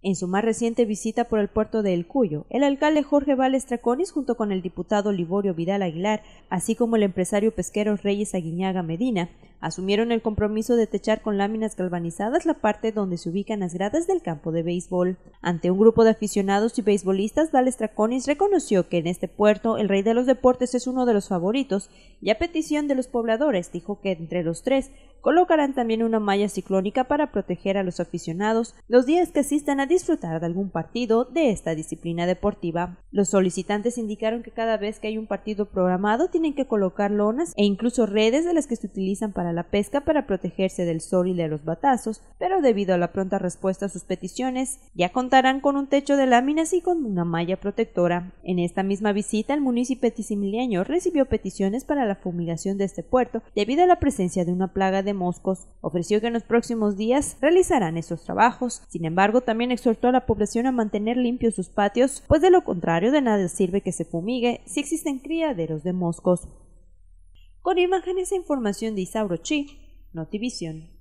En su más reciente visita por el puerto de El Cuyo, el alcalde Jorge Vales Traconis, junto con el diputado Liborio Vidal Aguilar, así como el empresario pesquero Reyes Aguiñaga Medina, asumieron el compromiso de techar con láminas galvanizadas la parte donde se ubican las gradas del campo de béisbol. Ante un grupo de aficionados y beisbolistas, Vales Traconis reconoció que en este puerto el rey de los deportes es uno de los favoritos y a petición de los pobladores dijo que entre los tres colocarán también una malla ciclónica para proteger a los aficionados los días que asistan a disfrutar de algún partido de esta disciplina deportiva. Los solicitantes indicaron que cada vez que hay un partido programado tienen que colocar lonas e incluso redes de las que se utilizan para la pesca para protegerse del sol y de los batazos, pero debido a la pronta respuesta a sus peticiones, ya contarán con un techo de láminas y con una malla protectora. En esta misma visita, el municipio tisimileño recibió peticiones para la fumigación de este puerto debido a la presencia de una plaga de moscos. Ofreció que en los próximos días realizarán esos trabajos. Sin embargo, también exhortó a la población a mantener limpios sus patios, pues de lo contrario de nada sirve que se fumigue si existen criaderos de moscos. Con imágenes e información de Isauro Chi, Notivisión.